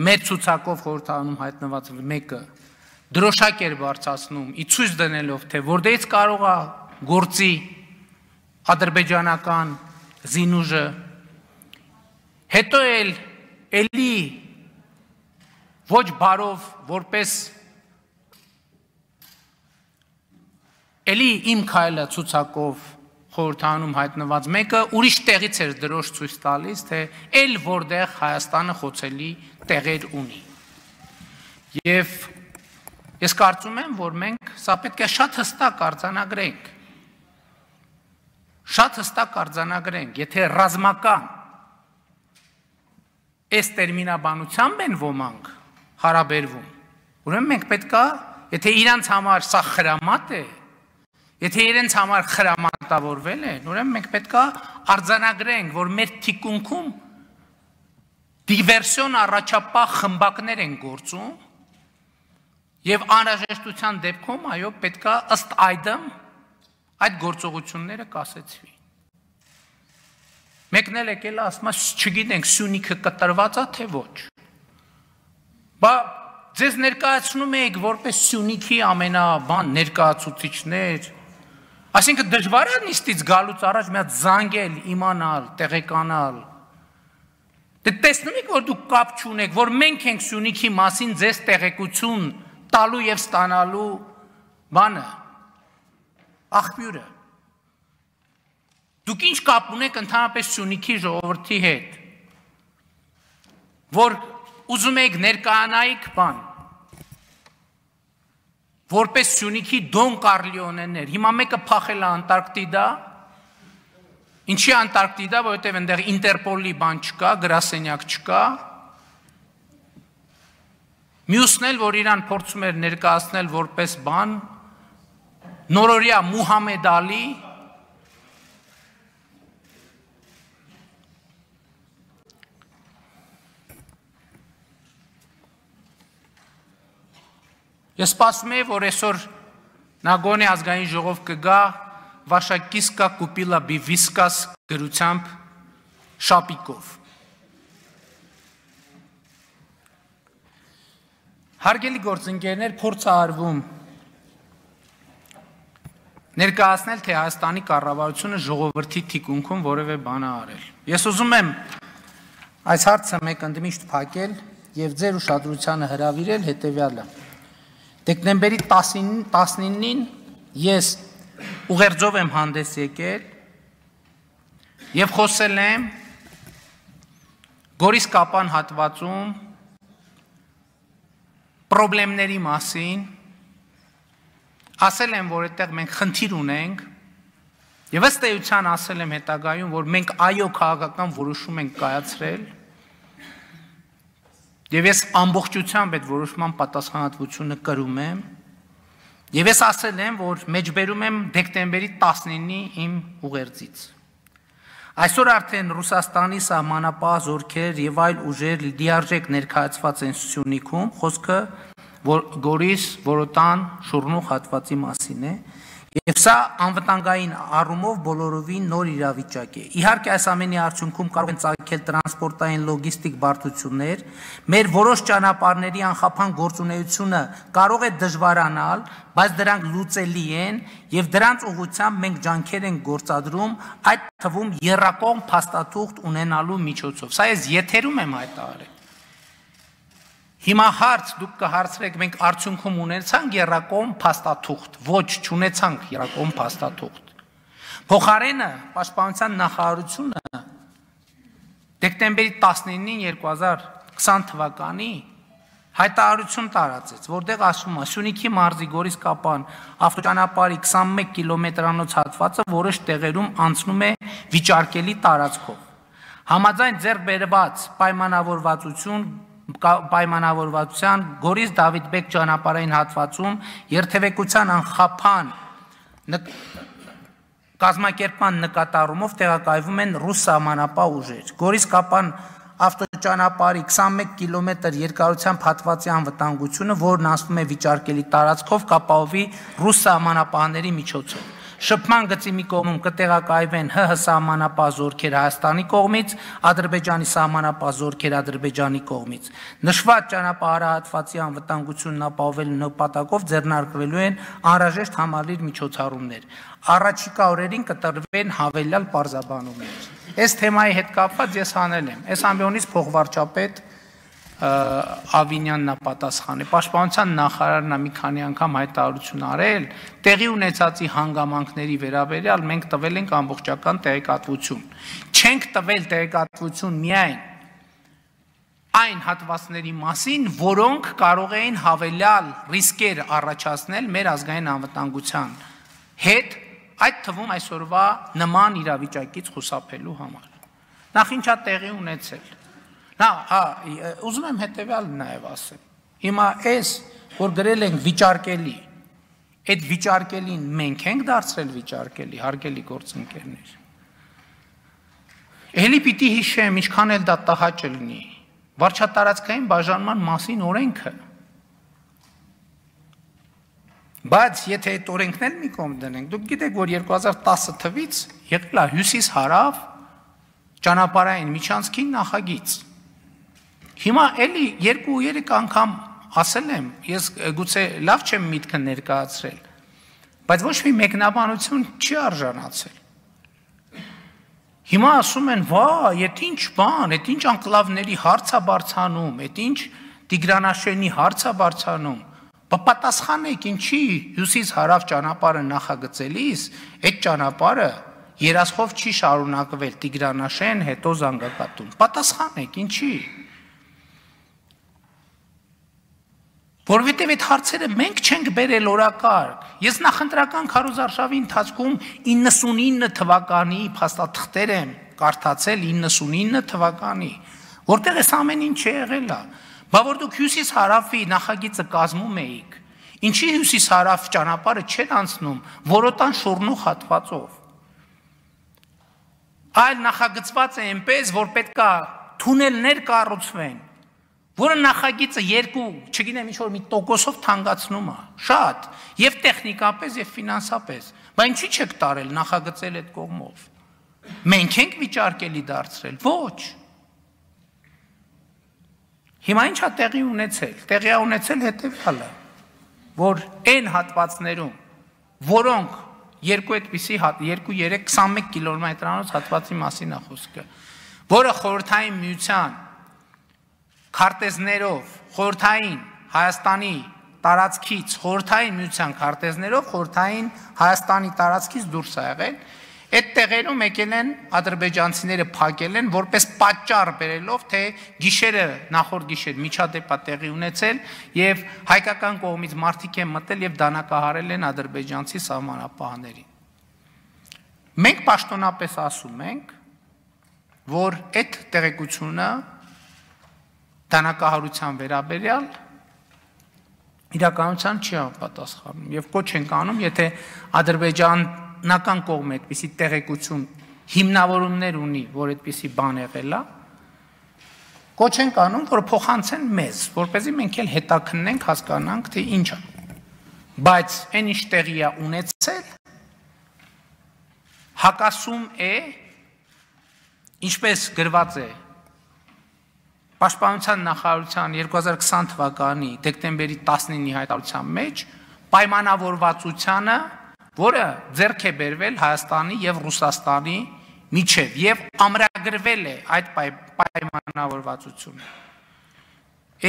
մեծ ցուցակով խորհրդանում հայտնված մեկը դրոշակ էր բարձացնում, ի ցույց դնելով, թե որտեղից կարող է գործի ադրբեջանական զինուժը։ Հետո էլ էլի ոչ բարով որպես էլի իմ քայլը ցուցակով խորհրդանում հայտնված մեկը ուրիշ տեղից էր դրոշ ցույց տալիս, թե ել որտեղ Հայաստանը խոցելի տեղեր ունի։ Եվ ես կարծում եմ, որ մենք սա պետք է շատ հստակ արձանագրենք։ Շատ հստակ արձանագրենք, եթե ռազմական այս տերմինաբանությամբ են ոմանք հարաբերվում, ուրեմն մենք պետքա, եթե իրանց համար սա խրամատ է, Եթե իրենց համար խրամատավորվել են, ուրեմն մենք պետքա արձանագրենք, որ մեր թիկունքում դիվերսիոն առաջապահ խմբակներ են գործում եւ անհրաժեշտության դեպքում այո պետքա ըստ այդմ այդ գործողությունները կասեցվի։ Մեկն էլ եկել է ասում, չգիտենք Սյունիքը կտրված է թե ոչ։ Բա ձեզ ներկայացնում եք որպես Սյունիքի ամենաբան ներկայացուցիչներ, Այսինքն դժվար է նիստից գալուց առաջ մի հատ զանգել, իմանալ, տեղեկանալ։ Դե տեսնում եք, որ դուք կապ չունեք, որ մենք ենք Սյունիքի մասին ձեզ տեղեկություն տալու եւ ստանալու բանը։ Աղբյուրը։ Դուք ինչ կապ ունեք ընդհանրապես Սյունիքի ժողովրդի հետ։ Որ ուզում եք ներկայանայիք բան որպես Սյունիքի Դոն Կարլիոնեներ։ Հիմա մեկը փախել է Անտարկտիդա։ Ինչի Անտարկտիդա, որովհետև այնտեղ Ինտերպոլի բան չկա, գրասենյակ չկա։ Մյուսն էլ, որ իրան փորձում էր ներկայացնել որպես բան, նորորյա Մուհամեդ Ալի, Ես սպասում եմ, որ այսօր Նագոնի ազգային ժողով կգա Վաշակիսկա Կուպիլա Բիվիսկաս գրությամբ շապիկով։ Հարգելի գործընկերներ, փորձ արվում ներկայացնել, թե Հայաստանի կառավարությունը ժողովրդի թիկունքում որևէ բան արել։ Ես ուզում եմ այս հարցը մեկ ընդմիշտ փակել եւ ձեր ուշադրությանը հրավիրել հետեւյալը։ Դեկտեմբերի 19-ին ես ուղերձով եմ հանդես եկել եւ խոսել եմ Գորիս կապան հատվածում խնդրումների մասին ասել եմ, որ այդտեղ մենք խնդիր ունենք եւ ըստ էության ասել եմ հետագայում, որ մենք այո քաղաքական որոշում ենք կայացրել Եվ ես ամբողջությամբ այդ որոշման պատասխանատվությունը կրում եմ։ Եվ ես ասել եմ, որ մեջբերում եմ դեկտեմբերի 19-ի իմ ուղերձից։ Այսօր արդեն Ռուսաստանի սահմանապահ զորքեր եւ այլ ուժեր դիարժեք ներկայացված են Սյունիքում, խոսքը որ Գորիս Որոտան շուրնուխ հատվածի մասին է, Եվ սա անվտանգային առումով բոլորովին նոր իրավիճակ է։ Իհարկե այս ամենի արդյունքում կարող են ցակել տրանսպորտային լոգիստիկ բարդություններ, մեր որոշ ճանապարհների անխափան գործունեությունը կարող է դժվարանալ, բայց դրանք լուծելի են եւ դրանց ուղղությամբ մենք ջանքեր ենք գործադրում, այդ թվում երրակողմ փաստաթուղթ ունենալու միջոցով։ Սա ես եթերում եմ հայտարարել։ Հիմա հարց դուք կհարցրեք, մենք արդյունքում ունեցանք երակոմ փաստաթուղթ, ոչ, չունեցանք երակոմ փաստաթուղթ։ Փոխարենը պաշտպանության նախարարությունը դեկտեմբերի 19-ին 2020 թվականի հայտարարություն տարածեց, որտեղ ասվում է Սյունիքի մարզի Գորիս կապան ավտոճանապարհի 21 կիլոմետրանոց հատվածը որոշ տեղերում անցնում է վիճարկելի տարածքով։ Համաձայն ձեռք բերված պայմանավորվածություն պայմանավորվածության Գորիս Դավիթբեկ ճանապարհային հատվածում երթևեկության անխափան կազմակերպման նկատառումով տեղակայվում են ռուս սահմանապահ ուժեր։ Գորիս կապան ավտոճանապարհի 21 կիլոմետր երկարությամբ հատվածի անվտանգությունը, որն ասվում է վիճարկելի տարածքով կապահովի ռուս սահմանապահների միջոցով։ Շփման գծի մի կողմում կտեղակայվեն ՀՀ սահմանապահ զորքեր Հայաստանի կողմից, Ադրբեջանի սահմանապահ զորքեր Ադրբեջանի կողմից։ Նշված ճանապարհահատվածի անվտանգությունն ապահովելու նպատակով ձեռնարկվելու են անհրաժեշտ համալիր միջոցառումներ։ Առաջիկա օրերին կտրվեն հավելյալ պարզաբանումներ։ Այս թեմայի հետ կապված ես հանել եմ։ Այս ամբիոնից փոխվարչապետ Ավինյանն է պատասխանը։ Պաշտպանության նախարարն է մի քանի անգամ հայտարարություն արել, տեղի ունեցածի հանգամանքների վերաբերյալ մենք տվել ենք ամբողջական տեղեկատվություն։ Չենք տվել տեղեկատվություն միայն այն հատվածների մասին, որոնք կարող էին հավելյալ ռիսկեր առաջացնել մեր ազգային անվտանգության հետ, այդ թվում այսօրվա նման իրավիճակից խուսափելու համար։ Նախ ինչա տեղի ունեցել Հա, հա, ուզում եմ հետեւյալն նաև ասեմ։ Հիմա այս, որ գրել ենք վիճարկելի, այդ վիճարկելին մենք ենք դարձրել վիճարկելի, հարգելի գործընկերներ։ Էլի պիտի հիշեմ, ինչքան էլ դա տհաճ լինի, վարչատարածքային բաժանման մասին օրենքը։ Բայց եթե այդ օրենքն էլ մի կողմ դնենք, դուք գիտեք, որ 2010 թվից եղել է հյուսիս հարավ ճանապարհային միջանցքի նախագիծ Հիմա էլի 2-3 անգամ ասել եմ, ես գուցե լավ չեմ միտքը ներկայացրել, բայց ոչ մի մեկնաբանություն չի արժանացել։ Հիմա ասում են, «Վա, այդ ինչ բան, այդ ինչ անկլավների հարցա բարձանում, այդ ինչ Տիգրանաշենի հարցա բարձանում»։ Բա պատասխանեք, ինչի հյուսիս հարավ ճանապարհը նախագծելիս, այդ ճանապարհը երասխով չի շարունակվել Տիգրանաշեն, հետո Զանգակատուն։ Պատասխանեք, ինչի՞։ Որովհետև այդ հարցերը մենք չենք բերել օրակարգ։ Ես նախընտրական քարոզարշավի ընթացքում 99 թվականի փաստաթղթեր եմ կարդացել 99 թվականի, որտեղ էս ամեն ինչ եղել է։ Բա որ դուք հյուսիս հարավի նախագիծը կազմում էիք, ինչի հյուսիս հարավ ճանապարհը չեն անցնում որոտան շորնու հատվածով։ Այլ նախագծված է այնպես, որ պետքա թունելներ կառուցվեն, կա որը նախագիծը երկու, չգիտեմ, ինչ որ մի տոկոսով թանկացնում է, շատ, եւ տեխնիկապես եւ ֆինանսապես։ Բայց ինչի՞ չեք տարել նախագծել այդ կողմով։ Մենք ենք վիճարկելի դարձրել։ Ոչ։ Հիմա ինչա տեղի ունեցել։ Տեղի ունեցել հետեւյալը, որ այն հատվածներում, որոնք երկու այդպիսի 2 3 21 կիլոմետրանոց հատվածի մասին է խոսքը, որը խորթային միության քարտեզներով խորթային Հայաստանի տարածքից խորթային միության քարտեզներով խորթային Հայաստանի տարածքից դուրս է եղել Այդ տեղերում եկել են ադրբեջանցիները փակել են որպես պատճառ բերելով թե գիշերը նախորդ գիշեր միջադեպա տեղի ունեցել եւ հայկական կողմից մարդիկ են մտել եւ դանակահարել են ադրբեջանցի սահմանապահներին։ Մենք պաշտոնապես ասում ենք, որ այդ տեղեկությունը դանակահարության վերաբերյալ իրականության չի համապատասխանում եւ կոչ ենք անում, եթե ադրբեջանական կողմը այդպիսի տեղեկություն հիմնավորումներ ունի, որ այդպիսի բան եղել է, կոչ ենք անում, որ փոխանցեն մեզ, որ เป զի մենք էլ հետաքննենք, հասկանանք, թե ինչ է։ Բայց այն ինչ տեղի է ունեցել, հակասում է ինչպես գրված է Պաշտպանության նախարարության 2020 թվականի դեկտեմբերի 19-ի հայտարարության մեջ պայմանավորվածությունը, որը ձեռք է բերվել Հայաստանի եւ Ռուսաստանի միջև եւ ամրագրվել է այդ պայ, պայմանավորվածությունը։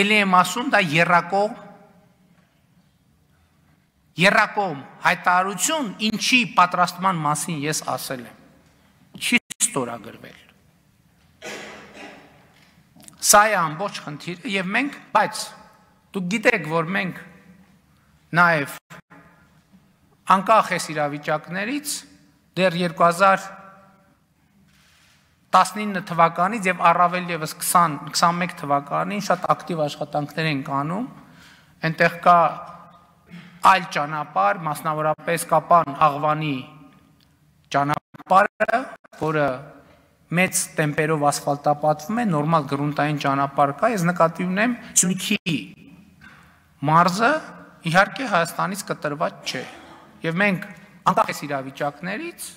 Էլի եմ ասում, դա երրակող երրակող հայտարարություն, ինչի պատրաստման մասին ես ասել եմ։ Չի ստորագրվել Սա է ամբողջ խնդիրը եւ մենք, բայց դուք գիտեք, որ մենք նաեւ անկախ այս իրավիճակներից դեռ 2019 թվականից եւ առավել եւս 20 21 թվականին շատ ակտիվ աշխատանքներ ենք անում։ Այնտեղ կա այլ ճանապարհ, մասնավորապես Կապան աղվանի ճանապարհը, որը մեծ տեմպերով ասֆալտապատվում է, նորմալ գրունտային ճանապարհ կա, ես նկատի ունեմ Ցյունիքի մարզը իհարկե Հայաստանից կտրված չէ։ Եվ մենք անկախ այս իրավիճակներից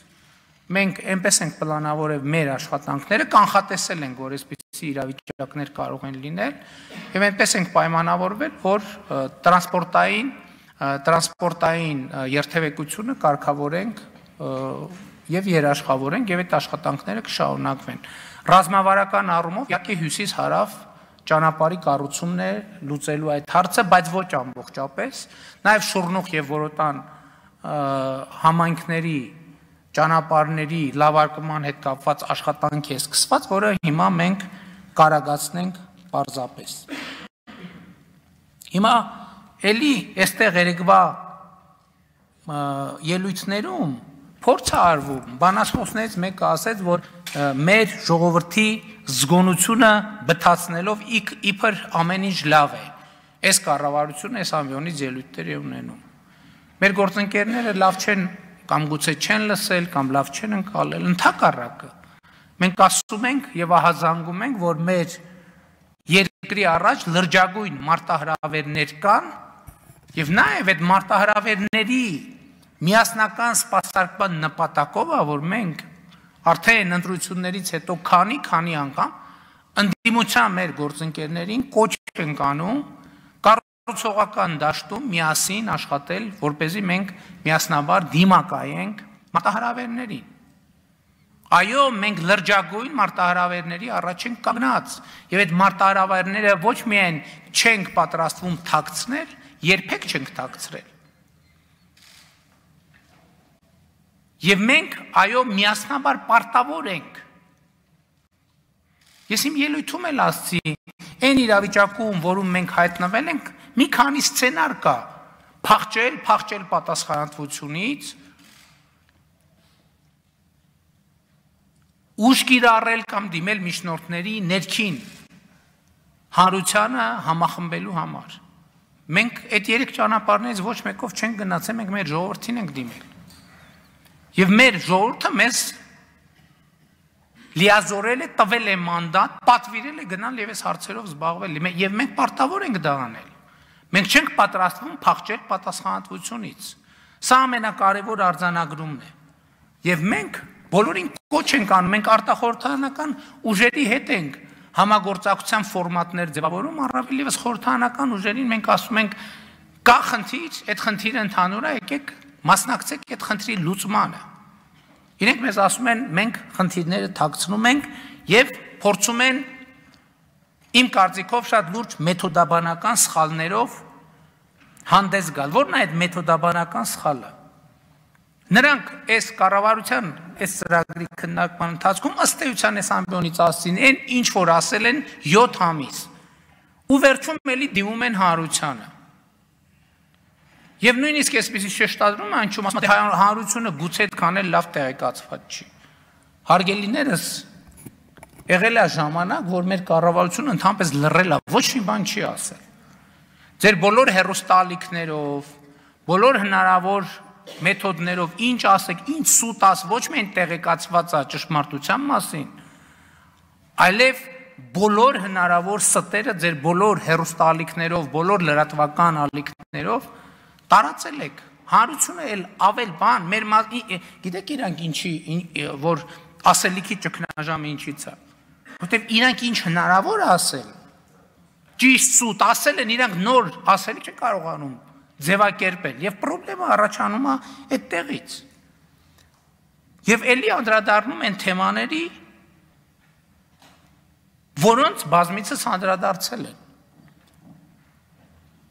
մենք այնպես ենք պլանավորել մեր աշխատանքները, կանխատեսել ենք, որ այսպիսի իրավիճակներ կարող են լինել, եւ այնպես ենք պայմանավորվել, որ տրանսպորտային տրանսպորտային երթևեկությունը կարգավորենք եւ երաշխավորենք եւ այդ աշխատանքները կշարունակվեն։ Ռազմավարական առումով իհարկե հյուսիս հարավ ճանապարհի կառուցումն է լուծելու այդ հարցը, բայց ոչ ամբողջապես, նաեւ շուրնուխ եւ որոտան համայնքների ճանապարհների լավարկման հետ կապված աշխատանք է սկսված, որը հիմա մենք կարագացնենք պարզապես։ Հիմա էլի այստեղ երեկվա ելույթներում փորձ է արվում։ Բանաստեղծներից մեկը ասաց, որ մեր ժողովրդի զգոնությունը բթացնելով իբր ամեն ինչ լավ է։ Այս կառավարությունը այս ամբյոնից ելույթներ է ունենում։ Մեր գործընկերները լավ չեն կամ գուցե չեն լսել կամ լավ չեն ընկալել ընդհակառակը։ Մենք ասում ենք եւ ահազանգում ենք, որ մեր երկրի առաջ լրջագույն մարտահրավերներ կան եւ նաեւ այդ մարտահրավերների միասնական սպասարկման նպատակով է, որ մենք արդեն ընտրություններից հետո քանի քանի անգամ ընդդիմության մեր գործընկերներին կոչ ենք անում կառուցողական դաշտում միասին աշխատել, որ เป զի մենք միասնաբար դիմակայենք մարտահրավերներին։ Այո, մենք լրջագույն մարտահրավերների առաջ ենք կանգնած, եւ այդ մարտահրավերները ոչ միայն չենք պատրաստվում թաքցնել, երբեք չենք թաքցրել Եվ մենք այո միասնաբար պարտավոր ենք։ Ես իմ ելույթում էլ ասցի, այն իրավիճակում, որում մենք հայտնվել ենք, մի քանի սցենար կա, փախչել, փախչել պատասխանատվությունից, ուշք իրարել կամ դիմել միջնորդների ներքին հանրությանը համախմբելու համար։ Մենք այդ երեք ճանապարհներից ոչ մեկով չենք գնացել, մենք մեր ժողովրդին ենք դիմել։ Եվ մեր ժողովուրդը մեզ լիազորել է, տվել է մանդատ, պատվիրել է գնալ եւ այս հարցերով զբաղվել։ Եվ մենք պարտավոր ենք դա անել։ Մենք չենք պատրաստվում փախչել պատասխանատվությունից։ Սա ամենակարևոր արձանագրումն է։ Եվ մենք բոլորին կոչ ենք անում, մենք արտախորհրդանական ուժերի հետ ենք համագործակցության ֆորմատներ ձևավորում, առավել եւս խորհրդանական ուժերին մենք ասում ենք կա խնդիր, այդ խնդիրը ընդհանուր է, եկեք մասնակցեք այդ խնդրի լուծմանը։ Իրենք մեզ ասում են, մենք խնդիրները թաքցնում ենք եւ փորձում են իմ կարծիքով շատ լուրջ մեթոդաբանական սխալներով հանդես գալ։ Որն է այդ մեթոդաբանական սխալը։ Նրանք այս կառավարության այս ծրագրի քննարկման ընթացքում ըստ էության այս ամբիոնից ասցին այն ինչ որ ասել են 7 ամիս։ Ու վերջում էլի դիմում են հանրությանը։ Եվ նույնիսկ այսպեսի շեշտադրումը անչում ասում է հանրությունը գուցե այդքան էլ լավ տեղեկացված չի։ Հարգելիներս եղել է ժամանակ, որ մեր կառավարությունը ընդհանրապես լռել է, ոչ մի բան չի ասել։ Ձեր բոլոր հերոստալիքներով, բոլոր հնարավոր մեթոդներով ինչ ասեք, ինչ սուտ աս, ոչ միայն տեղեկացված է ճշմարտության մասին, այլև բոլոր հնարավոր ստերը ձեր բոլոր հերոստալիքներով, բոլոր լրատվական ալիքներով տարածել եք հանրությունը էլ ավել բան մեր գիտեք իրանք ինչի որ ասելիքի ճգնաժամը ինչից է որտեվ իրանք ինչ հնարավոր է ասել ճիշտ սուտ ասել են իրանք նոր ասելիք չեն կարողանում ձևակերպել եւ խնդրեմը առաջանում է այդտեղից եւ ելի անդրադառնում են թեմաների որոնց բազմիցս անդրադարձել են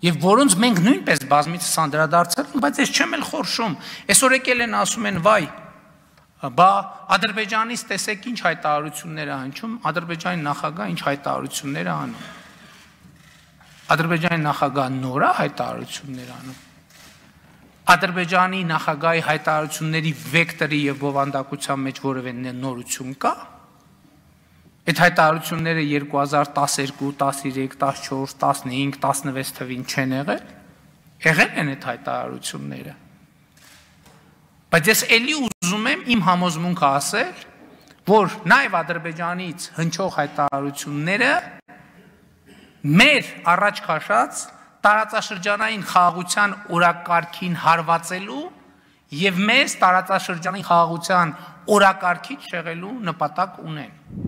Եվ որոնց մենք նույնպես բազմից սանդրադարձել ենք, բայց ես չեմ էլ խորշում։ Այսօր եկել են ասում են, վայ, բա Ադրբեջանից տեսեք ինչ հայտարարություններ է հնչում, Ադրբեջանի նախագահը ինչ հայտարարություններ է անում։ Ադրբեջանի նախագահը նորա հայտարարություններ անում։ Ադրբեջանի նախագահի հայտարարությունների վեկտորի եւ բովանդակության մեջ որևէ նորություն կա՞ Այդ հայտարարությունները 2012, 13, 14, 15, 16 թվին չեն եղել։ Եղել են այդ հայտարարությունները։ Բայց ես ելի ուզում եմ իմ համոզմունքը ասել, որ նաև Ադրբեջանից հնչող հայտարարությունները մեր առաջ քաշած տարածաշրջանային խաղաղության օրակարգին հարվածելու եւ մեզ տարածաշրջանի խաղաղության օրակարգից շեղելու նպատակ ունեն։